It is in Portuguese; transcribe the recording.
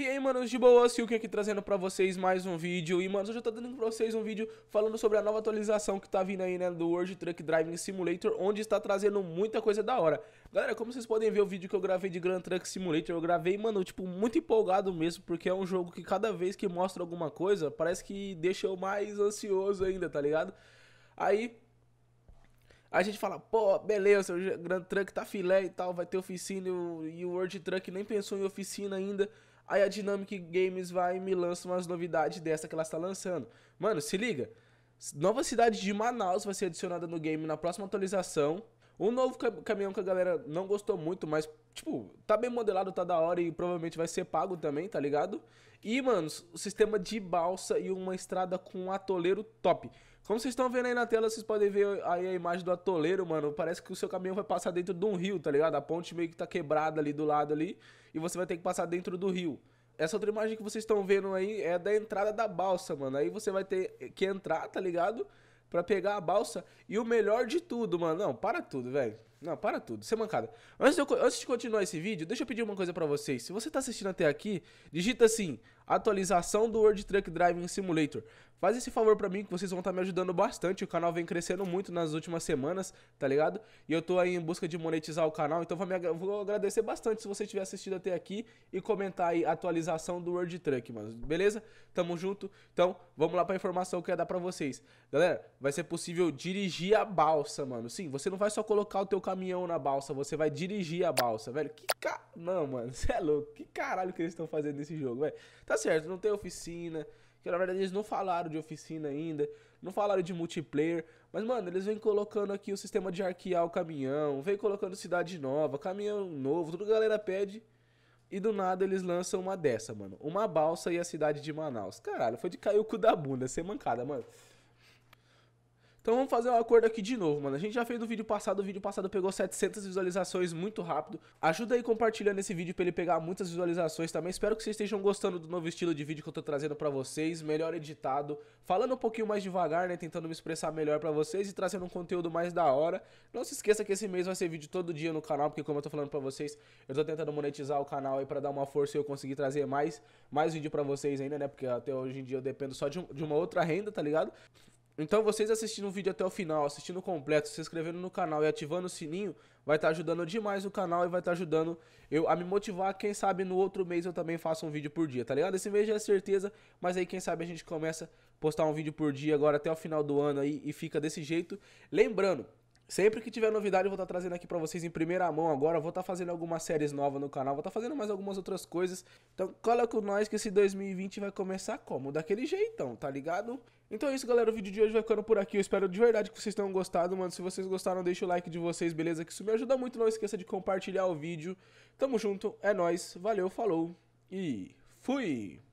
E aí, manos de boa, Silk aqui trazendo pra vocês mais um vídeo. E, manos, hoje eu tô dando pra vocês um vídeo falando sobre a nova atualização que tá vindo aí, né, do World Truck Driving Simulator, onde está trazendo muita coisa da hora. Galera, como vocês podem ver, o vídeo que eu gravei de Grand Truck Simulator, eu gravei, mano, tipo, muito empolgado mesmo, porque é um jogo que cada vez que mostra alguma coisa, parece que deixa eu mais ansioso ainda, tá ligado? Aí, a gente fala, pô, beleza, o Grand Truck tá filé e tal, vai ter oficina e o World Truck nem pensou em oficina ainda. Aí a Dynamic Games vai e me lança umas novidades dessa que ela está lançando. Mano, se liga. Nova cidade de Manaus vai ser adicionada no game na próxima atualização. O novo caminhão que a galera não gostou muito, mas, tipo, tá bem modelado, tá da hora e provavelmente vai ser pago também, tá ligado? E, mano, o sistema de balsa e uma estrada com um atoleiro top. Como vocês estão vendo aí na tela, vocês podem ver aí a imagem do atoleiro, mano. Parece que o seu caminhão vai passar dentro de um rio, tá ligado? A ponte meio que tá quebrada ali do lado ali e você vai ter que passar dentro do rio. Essa outra imagem que vocês estão vendo aí é da entrada da balsa, mano. Aí você vai ter que entrar, tá ligado? para pegar a balsa. E o melhor de tudo, mano, não, para tudo, velho. Não, para tudo, você é mancada. Antes de, eu, antes de continuar esse vídeo, deixa eu pedir uma coisa para vocês. Se você tá assistindo até aqui, digita assim, atualização do World Truck Driving Simulator. Faz esse favor para mim que vocês vão estar tá me ajudando bastante. O canal vem crescendo muito nas últimas semanas, tá ligado? E eu tô aí em busca de monetizar o canal, então vou, me, vou agradecer bastante se você tiver assistido até aqui e comentar aí atualização do World Truck, mano. Beleza? Tamo junto. Então, vamos lá pra informação que eu ia dar pra vocês. Galera, vai ser possível dirigir a balsa, mano. Sim, você não vai só colocar o teu caminhão na balsa, você vai dirigir a balsa, velho. Que ca... Não, mano, você é louco. Que caralho que eles estão fazendo nesse jogo, velho. Tá certo, não tem oficina. Que na verdade eles não falaram de oficina ainda. Não falaram de multiplayer. Mas, mano, eles vêm colocando aqui o sistema de arquear o caminhão. Vem colocando cidade nova, caminhão novo. Tudo que a galera pede. E do nada eles lançam uma dessa, mano. Uma balsa e a cidade de Manaus. Caralho, foi de cair o cu da bunda, ser mancada, mano. Então vamos fazer um acordo aqui de novo, mano. A gente já fez no vídeo passado, o vídeo passado pegou 700 visualizações muito rápido. Ajuda aí compartilhando esse vídeo pra ele pegar muitas visualizações também. Espero que vocês estejam gostando do novo estilo de vídeo que eu tô trazendo pra vocês, melhor editado, falando um pouquinho mais devagar, né, tentando me expressar melhor pra vocês e trazendo um conteúdo mais da hora. Não se esqueça que esse mês vai ser vídeo todo dia no canal, porque como eu tô falando pra vocês, eu tô tentando monetizar o canal aí pra dar uma força e eu conseguir trazer mais, mais vídeo pra vocês ainda, né, porque até hoje em dia eu dependo só de, um, de uma outra renda, tá ligado? Então vocês assistindo o vídeo até o final, assistindo completo, se inscrevendo no canal e ativando o sininho, vai estar tá ajudando demais o canal e vai estar tá ajudando eu a me motivar. Quem sabe no outro mês eu também faço um vídeo por dia, tá ligado? Esse mês já é certeza, mas aí quem sabe a gente começa a postar um vídeo por dia agora até o final do ano aí e fica desse jeito. Lembrando, Sempre que tiver novidade, eu vou estar tá trazendo aqui para vocês em primeira mão agora. vou estar tá fazendo algumas séries novas no canal, vou estar tá fazendo mais algumas outras coisas. Então, cola com nós que esse 2020 vai começar como? Daquele jeitão, tá ligado? Então é isso, galera. O vídeo de hoje vai ficando por aqui. Eu espero de verdade que vocês tenham gostado, mano. Se vocês gostaram, deixa o like de vocês, beleza? Que isso me ajuda muito. Não esqueça de compartilhar o vídeo. Tamo junto, é nós. Valeu, falou e fui!